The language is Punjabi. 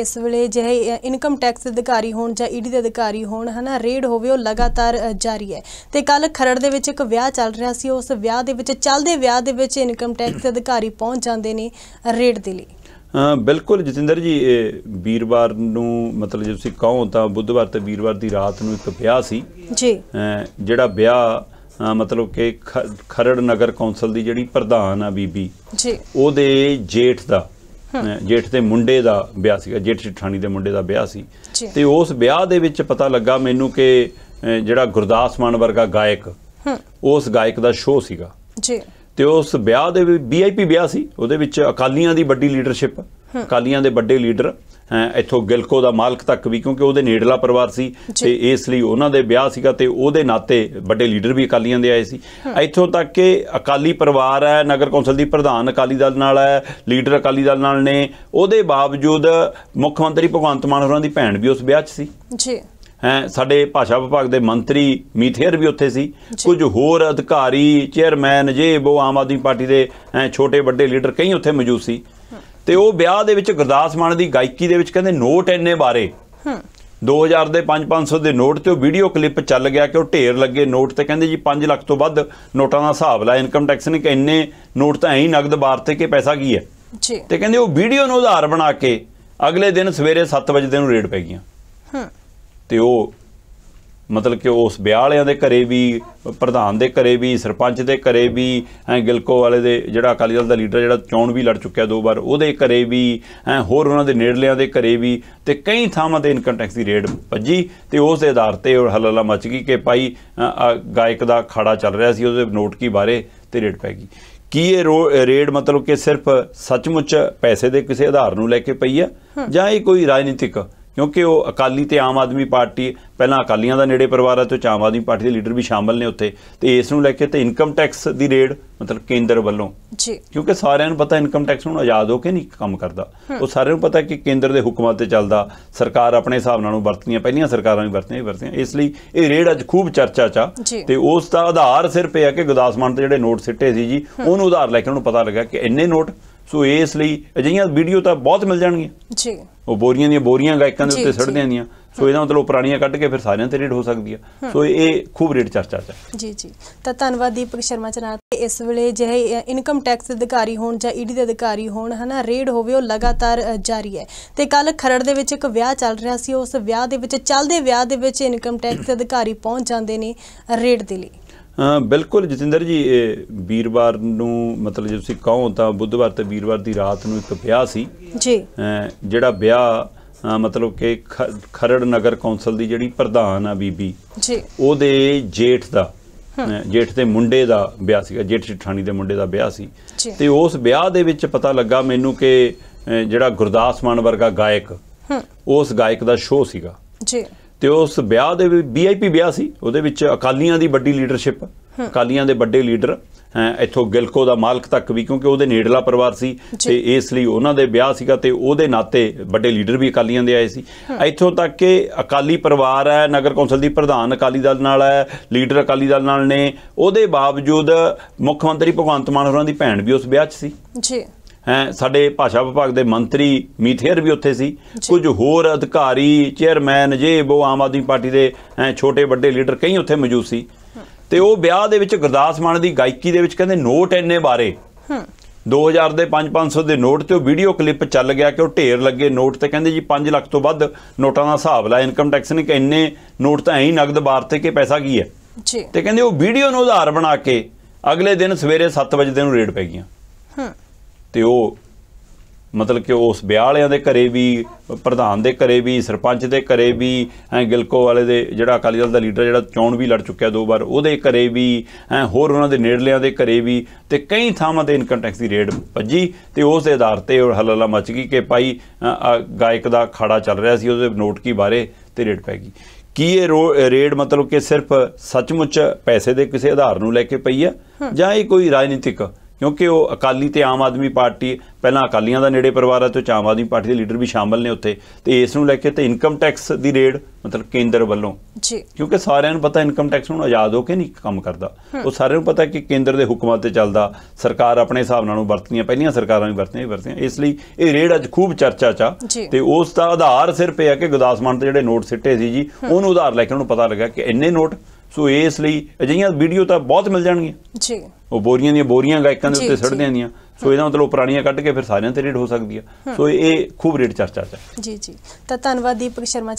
ਇਸ ਵੇਲੇ ਜਿਹੜੇ ਇਨਕਮ ਟੈਕਸ ਅਧਿਕਾਰੀ ਹੋਣ ਜਾਂ ਈਡੀ e ਦੇ ਅਧਿਕਾਰੀ ਹੋਣ ਹਨਾ ਰੇਡ ਹੋਵੇ ਉਹ ਲਗਾਤਾਰ ਜਾਰੀ ਹੈ ਤੇ ਕੱਲ ਖਰੜ ਦੇ ਵਿੱਚ ਇੱਕ ਵਿਆਹ ਚੱਲ ਰਿਹਾ ਸੀ ਉਸ ਵਿਆਹ ਦੇ ਵਿੱਚ ਚੱਲਦੇ ਵਿਆਹ ਦੇ ਵਿੱਚ ਇਨਕਮ ਟੈਕਸ ਅਧਿਕਾਰੀ ਪਹੁੰਚ ਜਾਂਦੇ ਨੇ ਰੇਡ ਦੇ ਲਈ ਬਿਲਕੁਲ ਜਤਿੰਦਰ ਜੀ ਵੀਰਵਾਰ ਨੂੰ ਮਤਲਬ ਜੇ ਤੁਸੀਂ ਕਹੋ ਤਾਂ ਬੁੱਧਵਾਰ ਤੇ ਵੀਰਵਾਰ ਦੀ ਰਾਤ ਨੂੰ ਇੱਕ ਵਿਆਹ ਸੀ ਜੀ ਜਿਹੜਾ ਵਿਆਹ ਮਤਲਬ ਕਿ ਖਰੜ ਨਗਰ ਕੌਂਸਲ ਦੀ ਜਿਹੜੀ ਪ੍ਰਧਾਨ ਆ ਬੀਬੀ ਜੀ ਉਹਦੇ ਜੇਠ ਦਾ ਜੇਠ ਤੇ ਮੁੰਡੇ ਦਾ ਵਿਆਹ ਸੀਗਾ ਜੇਠ ਜਠਾਣੀ ਦੇ ਮੁੰਡੇ ਦਾ ਵਿਆਹ ਸੀ ਤੇ ਉਸ ਵਿਆਹ ਦੇ ਵਿੱਚ ਪਤਾ ਲੱਗਾ ਮੈਨੂੰ ਕਿ ਜਿਹੜਾ ਗੁਰਦਾਸ ਮਾਨ ਵਰਗਾ ਗਾਇਕ ਉਸ ਗਾਇਕ ਦਾ ਸ਼ੋਅ ਸੀਗਾ ਜੀ ਤੇ ਉਸ ਵਿਆਹ ਦੇ ਵੀ ਵੀਆਈਪੀ ਵਿਆਹ ਸੀ ਉਹਦੇ ਵਿੱਚ ਅਕਾਲੀਆਂ ਦੀ ਵੱਡੀ ਲੀਡਰਸ਼ਿਪ ਅਕਾਲੀਆਂ ਦੇ ਵੱਡੇ ਲੀਡਰ ਇੱਥੋਂ ਗਿਲਕੋ ਦਾ ਮਾਲਕ ਤੱਕ ਵੀ ਕਿਉਂਕਿ ਉਹਦੇ ਨੇੜਲਾ ਪਰਿਵਾਰ ਸੀ ਤੇ ਇਸ ਲਈ ਉਹਨਾਂ ਦੇ ਵਿਆਹ ਸੀਗਾ ਤੇ ਉਹਦੇ ਨਾਤੇ ਵੱਡੇ ਲੀਡਰ ਵੀ ਅਕਾਲੀਆਂ ਦੇ ਆਏ ਸੀ ਇੱਥੋਂ ਤੱਕ ਕਿ ਅਕਾਲੀ ਪਰਿਵਾਰ ਹੈ ਨਗਰ ਕੌਂਸਲ ਦੀ ਪ੍ਰਧਾਨ ਅਕਾਲੀ ਦਲ ਨਾਲ ਹੈ ਲੀਡਰ ਅਕਾਲੀ ਦਲ ਨਾਲ ਨੇ ਉਹਦੇ ਬਾਵਜੂਦ ਮੁੱਖ ਮੰਤਰੀ ਭਗਵੰਤ ਮਾਨ ਹੋਰਾਂ ਦੀ ਭੈਣ ਵੀ ਉਸ ਵਿਆਹ 'ਚ ਸੀ ਜੀ ਹੈ ਸਾਡੇ ਭਾਸ਼ਾ ਵਿਭਾਗ ਦੇ ਮੰਤਰੀ ਮੀਥੇਰ ਵੀ ਉੱਥੇ ਸੀ ਕੁਝ ਹੋਰ ਅਧਿਕਾਰੀ ਚੇਅਰਮੈਨ ਜੇ ਉਹ ਆਮ ਆਦਮੀ ਪਾਰਟੀ ਦੇ ਛੋਟੇ ਵੱਡੇ ਲੀਡਰ ਕਈ ਉੱਥੇ ਮੌਜੂਦ ਸੀ ਤੇ ਉਹ ਵਿਆਹ ਦੇ ਵਿੱਚ ਗੁਰਦਾਸ ਮਾਨ ਦੀ ਗਾਇਕੀ ਦੇ ਵਿੱਚ ਕਹਿੰਦੇ ਨੋਟ ਇੰਨੇ ਬਾਰੇ ਹੂੰ 2000 ਦੇ 5-500 ਦੇ ਨੋਟ ਤੇ ਉਹ ਵੀਡੀਓ ਕਲਿੱਪ ਚੱਲ ਗਿਆ ਕਿ ਉਹ ਢੇਰ ਲੱਗੇ ਨੋਟ ਤੇ ਕਹਿੰਦੇ ਜੀ 5 ਲੱਖ ਤੋਂ ਵੱਧ ਨੋਟਾਂ ਦਾ ਹਿਸਾਬ ਲਾ ਇਨਕਮ ਟੈਕਸ ਨੇ ਕਿ ਇੰਨੇ ਨੋਟ ਤਾਂ ਐਂ ਹੀ ਨਗਦ ਬਾਰ ਤੇ ਕਿ ਪੈਸਾ ਕੀ ਹੈ ਜੀ ਤੇ ਕਹਿੰਦੇ ਉਹ ਵੀਡੀਓ ਨੂੰ ਆਧਾਰ ਬਣਾ ਕੇ ਅਗਲੇ ਦਿਨ ਸਵੇਰੇ 7 ਵਜੇ ਦੇ ਨੂੰ ਰੇਡ ਪੈ ਗਈਆਂ ਹੂੰ ਤੇ ਉਹ ਮਤਲਬ ਕਿ ਉਸ ਵਿਆਹ ਵਾਲਿਆਂ ਦੇ ਘਰੇ ਵੀ ਪ੍ਰਧਾਨ ਦੇ ਘਰੇ ਵੀ ਸਰਪੰਚ ਦੇ ਘਰੇ ਵੀ ਗਿਲਕੋ ਵਾਲੇ ਦੇ ਜਿਹੜਾ ਅਕਾਲੀ ਦਲ ਦਾ ਲੀਡਰ ਜਿਹੜਾ ਚੋਣ ਵੀ ਲੜ ਚੁੱਕਿਆ ਦੋ ਵਾਰ ਉਹਦੇ ਘਰੇ ਵੀ ਹੋਰ ਉਹਨਾਂ ਦੇ ਨੇੜਲਿਆਂ ਦੇ ਘਰੇ ਵੀ ਤੇ ਕਈ ਥਾਵਾਂ ਤੇ ਇਨਕਮ ਟੈਕਸ ਦੀ ਰੇਡ ਭੱਜੀ ਤੇ ਉਸ ਦੇ ਆਧਾਰ ਤੇ ਹਲਲਾ ਮਚ ਗਈ ਕਿ ਭਾਈ ਗਾਇਕ ਦਾ ਖਾੜਾ ਚੱਲ ਰਿਹਾ ਸੀ ਉਹਦੇ ਨੋਟ ਕੀ ਬਾਰੇ ਤੇ ਰੇਡ ਪੈ ਗਈ ਕੀ ਇਹ ਰੇਡ ਮਤਲਬ ਕਿ ਸਿਰਫ ਸੱਚਮੁੱਚ ਪੈਸੇ ਦੇ ਕਿਸੇ ਆਧਾਰ ਨੂੰ ਲੈ ਕੇ ਪਈ ਆ ਜਾਂ ਇਹ ਕੋਈ ਰਾਜਨੀਤਿਕ ਕਿਉਂਕਿ ਉਹ ਅਕਾਲੀ ਤੇ ਆਮ ਆਦਮੀ ਪਾਰਟੀ ਪਹਿਲਾਂ ਅਕਾਲੀਆਂ ਦਾ ਨੇੜੇ ਪਰਿਵਾਰ ਹੈ ਤੇ ਆਮ ਆਦਮੀ ਪਾਰਟੀ ਦੇ ਲੀਡਰ ਵੀ ਸ਼ਾਮਲ ਨੇ ਉੱਥੇ ਤੇ ਇਸ ਨੂੰ ਲੈ ਕੇ ਤੇ ਇਨਕਮ ਟੈਕਸ ਦੀ ਰੇਡ ਮਤਲਬ ਕੇਂਦਰ ਵੱਲੋਂ ਜੀ ਕਿਉਂਕਿ ਸਾਰਿਆਂ ਨੂੰ ਪਤਾ ਇਨਕਮ ਟੈਕਸ ਨੂੰ ਆਜ਼ਾਦ ਹੋ ਕੇ ਨਹੀਂ ਕੰਮ ਕਰਦਾ ਉਹ ਸਾਰਿਆਂ ਨੂੰ ਪਤਾ ਕਿ ਕੇਂਦਰ ਦੇ ਹੁਕਮਾਂ ਤੇ ਚੱਲਦਾ ਸਰਕਾਰ ਆਪਣੇ ਹਿਸਾਬ ਨਾਲ ਉਹ ਵਰਤਦੀਆਂ ਪਹਿਲੀਆਂ ਸਰਕਾਰਾਂ ਵੀ ਹੀ ਵਰਤਨੀਆਂ ਇਸ ਲਈ ਇਹ ਰੇਡ ਅੱਜ ਖੂਬ ਚਰਚਾ ਚ ਤੇ ਉਸ ਦਾ ਆਧਾਰ ਸਿਰਫ ਇਹ ਹੈ ਕਿ ਗੁਦਾਸਮਾਨ ਤੇ ਜਿਹੜੇ ਨੋਟ ਸਿੱਟੇ ਸੀ ਜੀ ਉਹਨੂੰ ਆਧਾਰ ਲੈ ਕੇ ਉਹਨੂੰ ਪਤਾ ਲੱਗਾ ਕਿ ਇੰਨੇ ਨੋਟ ਸੋ ਇਸ ਲਈ ਅਜਿਹੀਆਂ ਵੀਡੀਓ ਤਾਂ ਬਹੁਤ ਮਿਲ ਜਾਣਗੀਆਂ ਜੀ ਉਹ ਬੋਰੀਆਂ ਦੀਆਂ ਬੋਰੀਆਂ ਗਾਇਕਾਂ ਦੇ ਉੱਤੇ ਸੜਦੇ ਆਂਦੀਆਂ ਸੋ ਇਹਦਾ ਮਤਲਬ ਪੁਰਾਣੀਆਂ ਕੱਢ ਕੇ ਫਿਰ ਸਾਰਿਆਂ ਤੇ ਰੇਡ ਹੋ ਸਕਦੀ ਆ ਸੋ ਇਹ ਖੂਬ ਰੇਡ ਚਰਚਾ ਚ ਜੀ ਜੀ ਤਾਂ ਧੰਨਵਾਦ ਦੀਪਕ ਸ਼ਰਮਾ ਤੇ ਇਸ ਵੇਲੇ ਜਿਹੜੇ ਇਨਕਮ ਟੈਕਸ ਅਧਿਕਾਰੀ ਹੋਣ ਜਾਂ ਈਡੀ e ਦੇ ਅਧਿਕਾਰੀ ਹੋਣ ਹਨਾ ਰੇਡ ਹੋਵੇ ਉਹ ਲਗਾਤਾਰ ਜਾਰੀ ਹੈ ਤੇ ਕੱਲ ਖਰੜ ਦੇ ਵਿੱਚ ਇੱਕ ਵਿਆਹ ਚੱਲ ਰਿਹਾ ਸੀ ਉਸ ਵਿਆਹ ਦੇ ਵਿੱਚ ਚੱਲਦੇ ਵਿਆਹ ਦੇ ਵਿੱਚ ਇਨਕਮ ਟੈਕਸ ਅਧਿਕਾਰੀ ਪਹੁੰਚ ਜਾਂਦੇ ਨੇ ਰੇਡ ਦੇ ਲਈ ਬਿਲਕੁਲ ਜਤਿੰਦਰ ਜੀ ਵੀਰਵਾਰ ਨੂੰ ਮਤਲਬ ਜੇ ਤੁਸੀਂ ਕਹੋ ਤਾਂ ਬੁੱਧਵਾਰ ਤੇ ਵੀਰਵਾਰ ਦੀ ਰਾਤ ਨੂੰ ਇੱਕ ਵਿਆਹ ਸੀ ਜੀ ਜਿਹੜਾ ਵਿਆਹ ਮਤਲਬ ਕਿ ਖਰੜ ਨਗਰ ਕੌਂਸਲ ਦੀ ਜਿਹੜੀ ਪ੍ਰਧਾਨ ਆ ਬੀਬੀ ਜੀ ਉਹਦੇ ਜੇਠ ਦਾ ਜੇਠ ਦੇ ਮੁੰਡੇ ਦਾ ਵਿਆਹ ਸੀਗਾ ਜੇਠ ਜਠਾਣੀ ਦੇ ਮੁੰਡੇ ਦਾ ਵਿਆਹ ਸੀ ਤੇ ਉਸ ਵਿਆਹ ਦੇ ਵਿੱਚ ਪਤਾ ਲੱਗਾ ਮੈਨੂੰ ਕਿ ਜਿਹੜਾ ਗੁਰਦਾਸ ਮਾਨ ਵਰਗਾ ਗਾਇਕ ਉਸ ਗਾਇਕ ਦਾ ਸ਼ੋਅ ਸੀਗਾ ਜੀ ਤੇ ਉਸ ਵਿਆਹ ਦੇ ਵੀ ਵੀਆਈਪੀ ਵਿਆਹ ਸੀ ਉਹਦੇ ਵਿੱਚ ਅਕਾਲੀਆਂ ਦੀ ਵੱਡੀ ਲੀਡਰਸ਼ਿਪ ਅਕਾਲੀਆਂ ਦੇ ਵੱਡੇ ਲੀਡਰ ਇੱਥੋਂ ਗਿਲਕੋ ਦਾ ਮਾਲਕ ਤੱਕ ਵੀ ਕਿਉਂਕਿ ਉਹਦੇ ਨੇੜਲਾ ਪਰਿਵਾਰ ਸੀ ਤੇ ਇਸ ਲਈ ਉਹਨਾਂ ਦੇ ਵਿਆਹ ਸੀਗਾ ਤੇ ਉਹਦੇ ਨਾਤੇ ਵੱਡੇ ਲੀਡਰ ਵੀ ਅਕਾਲੀਆਂ ਦੇ ਆਏ ਸੀ ਇੱਥੋਂ ਤੱਕ ਕਿ ਅਕਾਲੀ ਪਰਿਵਾਰ ਹੈ ਨਗਰ ਕੌਂਸਲ ਦੀ ਪ੍ਰਧਾਨ ਅਕਾਲੀ ਦਲ ਨਾਲ ਹੈ ਲੀਡਰ ਅਕਾਲੀ ਦਲ ਨਾਲ ਨੇ ਉਹਦੇ ਬਾਵਜੂਦ ਮੁੱਖ ਮੰਤਰੀ ਭਗਵੰਤ ਮਾਨ ਹੋਰਾਂ ਦੀ ਭੈਣ ਵੀ ਉਸ ਵਿਆਹ 'ਚ ਸੀ ਜੀ ਹੈ ਸਾਡੇ ਭਾਸ਼ਾ ਵਿਭਾਗ ਦੇ ਮੰਤਰੀ ਮੀਥੇਰ ਵੀ ਉੱਥੇ ਸੀ ਕੁਝ ਹੋਰ ਅਧਿਕਾਰੀ ਚੇਅਰਮੈਨ ਜੇ ਉਹ ਆਮ ਆਦਮੀ ਪਾਰਟੀ ਦੇ ਛੋਟੇ ਵੱਡੇ ਲੀਡਰ ਕਈ ਉੱਥੇ ਮੌਜੂਦ ਸੀ ਤੇ ਉਹ ਵਿਆਹ ਦੇ ਵਿੱਚ ਗੁਰਦਾਸ ਮਾਨ ਦੀ ਗਾਇਕੀ ਦੇ ਵਿੱਚ ਕਹਿੰਦੇ ਨੋਟ ਇੰਨੇ ਬਾਰੇ 2000 ਦੇ 5-500 ਦੇ ਨੋਟ ਤੇ ਉਹ ਵੀਡੀਓ ਕਲਿੱਪ ਚੱਲ ਗਿਆ ਕਿ ਉਹ ਢੇਰ ਲੱਗੇ ਨੋਟ ਤੇ ਕਹਿੰਦੇ ਜੀ 5 ਲੱਖ ਤੋਂ ਵੱਧ ਨੋਟਾਂ ਦਾ ਹਿਸਾਬ ਲਾ ਇਨਕਮ ਟੈਕਸ ਨੇ ਕਿ ਇੰਨੇ ਨੋਟ ਤਾਂ ਐਂ ਹੀ ਨਗਦ ਬਾਰ ਤੇ ਕਿ ਪੈਸਾ ਕੀ ਹੈ ਜੀ ਤੇ ਕਹਿੰਦੇ ਉਹ ਵੀਡੀਓ ਨੂੰ ਆਧਾਰ ਬਣਾ ਕੇ ਅਗਲੇ ਦਿਨ ਸਵੇਰੇ 7 ਵਜੇ ਦੇ ਨੂੰ ਰੇਡ ਪੈ ਗਈਆਂ ਹੂੰ ਤੇ ਉਹ ਮਤਲਬ ਕਿ ਉਸ ਵਿਆਹ ਵਾਲਿਆਂ ਦੇ ਘਰੇ ਵੀ ਪ੍ਰਧਾਨ ਦੇ ਘਰੇ ਵੀ ਸਰਪੰਚ ਦੇ ਘਰੇ ਵੀ ਗਿਲਕੋ ਵਾਲੇ ਦੇ ਜਿਹੜਾ ਅਕਾਲੀ ਦਲ ਦਾ ਲੀਡਰ ਜਿਹੜਾ ਚੋਣ ਵੀ ਲੜ ਚੁੱਕਿਆ ਦੋ ਵਾਰ ਉਹਦੇ ਘਰੇ ਵੀ ਹੋਰ ਉਹਨਾਂ ਦੇ ਨੇੜਲਿਆਂ ਦੇ ਘਰੇ ਵੀ ਤੇ ਕਈ ਥਾਵਾਂ ਤੇ ਇਨਕਮ ਟੈਕਸ ਦੀ ਰੇਡ ਭੱਜੀ ਤੇ ਉਸ ਦੇ ਆਧਾਰ ਤੇ ਹਲਲਾ ਮਚ ਗਈ ਕਿ ਭਾਈ ਗਾਇਕ ਦਾ ਖਾੜਾ ਚੱਲ ਰਿਹਾ ਸੀ ਉਹਦੇ ਨੋਟ ਕੀ ਬਾਰੇ ਤੇ ਰੇਡ ਪੈ ਗਈ ਕੀ ਇਹ ਰੇਡ ਮਤਲਬ ਕਿ ਸਿਰਫ ਸੱਚਮੁੱਚ ਪੈਸੇ ਦੇ ਕਿਸੇ ਆਧਾਰ ਨੂੰ ਲੈ ਕੇ ਪਈ ਆ ਜਾਂ ਇਹ ਕੋਈ ਰਾਜਨੀਤਿਕ ਕਿਉਂਕਿ ਉਹ ਅਕਾਲੀ ਤੇ ਆਮ ਆਦਮੀ ਪਾਰਟੀ ਪਹਿਲਾਂ ਅਕਾਲੀਆਂ ਦਾ ਨੇੜੇ ਪਰਿਵਾਰ ਹੈ ਤੇ ਆਮ ਆਦਮੀ ਪਾਰਟੀ ਦੇ ਲੀਡਰ ਵੀ ਸ਼ਾਮਲ ਨੇ ਉੱਥੇ ਤੇ ਇਸ ਨੂੰ ਲੈ ਕੇ ਤੇ ਇਨਕਮ ਟੈਕਸ ਦੀ ਰੇਡ ਮਤਲਬ ਕੇਂਦਰ ਵੱਲੋਂ ਜੀ ਕਿਉਂਕਿ ਸਾਰਿਆਂ ਨੂੰ ਪਤਾ ਇਨਕਮ ਟੈਕਸ ਹੁਣ ਆਜ਼ਾਦ ਹੋ ਕੇ ਨਹੀਂ ਕੰਮ ਕਰਦਾ ਉਹ ਸਾਰਿਆਂ ਨੂੰ ਪਤਾ ਕਿ ਕੇਂਦਰ ਦੇ ਹੁਕਮਾਂ ਤੇ ਚੱਲਦਾ ਸਰਕਾਰ ਆਪਣੇ ਹਿਸਾਬ ਨਾਲ ਉਹ ਵਰਤਦੀਆਂ ਪਹਿਲੀਆਂ ਸਰਕਾਰਾਂ ਵੀ ਵਰਤਦੀਆਂ ਵਰਤਦੀਆਂ ਇਸ ਲਈ ਇਹ ਰੇਡ ਅੱਜ ਖੂਬ ਚਰਚਾ ਚਾ ਤੇ ਉਸ ਦਾ ਆਧਾਰ ਸਿਰਫ ਇਹ ਹੈ ਕਿ ਗੁਰਦਾਸ ਮਾਨ ਤੇ ਜਿਹੜੇ ਨੋਟ ਸਿੱਟੇ ਸੀ ਜੀ ਉਹਨੂੰ ਆਧਾਰ ਲੈ ਕੇ ਉਹਨੂੰ ਪਤਾ ਲੱਗਾ ਕਿ ਇੰਨੇ ਨੋਟ ਸੋ ਇਸ ਲਈ ਅਜਿਹੀਆਂ ਵੀਡੀਓ ਤਾਂ ਬਹੁਤ ਮਿਲ ਜਾਣਗੀਆਂ ਜੀ ਉਹ ਬੋਰੀਆਂ ਦੀਆਂ ਬੋਰੀਆਂ ਗਾਇਕਾਂ ਦੇ ਉੱਤੇ ਸੜ ਆਂਦੀਆਂ ਸੋ ਇਹਦਾ ਮਤਲਬ ਪੁਰਾਣੀਆਂ ਕੱਢ ਕੇ ਫਿਰ ਸਾਰਿਆਂ ਤੇ ਰੇਡ ਹੋ ਸਕਦੀ ਆ ਸੋ ਇਹ ਖੂਬ ਰੇਡ ਚਰਚਾ ਚ ਜੀ ਜੀ ਤਾਂ ਧੰਨਵਾਦ ਦੀਪਕ ਸ਼ਰਮਾ